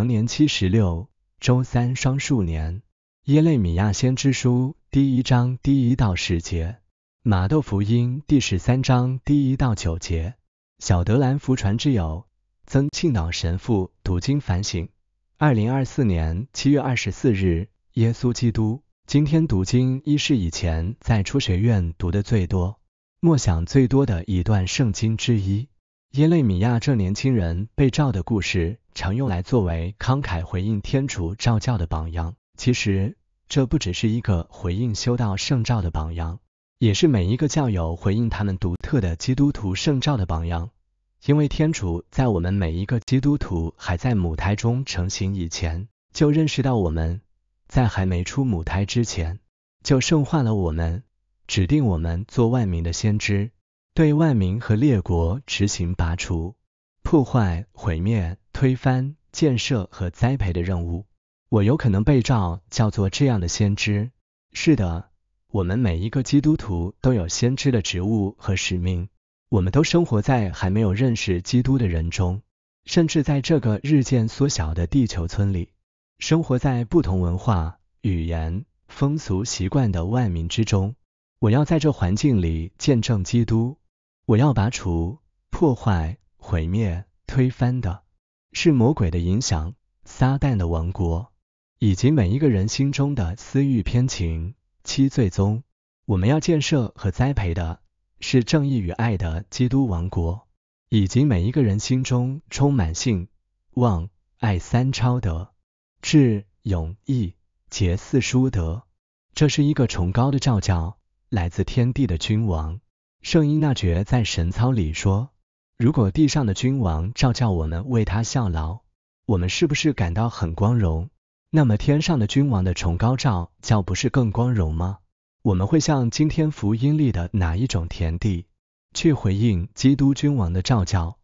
羊年七十六，周三双数年。耶肋米亚先知书第一章第一到十节，马窦福音第十三章第一到九节。小德兰福传之友，曾庆脑神父读经反省。二零二四年七月二十四日，耶稣基督。今天读经一是以前在初学院读的最多、默想最多的一段圣经之一。耶肋米亚这年轻人被召的故事。常用来作为慷慨回应天主召教的榜样。其实，这不只是一个回应修道圣召的榜样，也是每一个教友回应他们独特的基督徒圣召的榜样。因为天主在我们每一个基督徒还在母胎中成型以前，就认识到我们在还没出母胎之前，就圣化了我们，指定我们做万民的先知，对万民和列国执行拔除、破坏、毁灭。推翻、建设和栽培的任务，我有可能被召叫做这样的先知。是的，我们每一个基督徒都有先知的职务和使命。我们都生活在还没有认识基督的人中，甚至在这个日渐缩小的地球村里，生活在不同文化、语言、风俗习惯的万民之中。我要在这环境里见证基督。我要拔除、破坏、毁灭、推翻的。是魔鬼的影响、撒旦的王国，以及每一个人心中的私欲偏情七罪宗。我们要建设和栽培的是正义与爱的基督王国，以及每一个人心中充满信、望、爱三超德、智、勇、义、节四殊德。这是一个崇高的教教，来自天地的君王圣婴那爵在神操里说。如果地上的君王照叫我们为他效劳，我们是不是感到很光荣？那么天上的君王的崇高照叫不是更光荣吗？我们会像今天福音里的哪一种田地，去回应基督君王的召叫？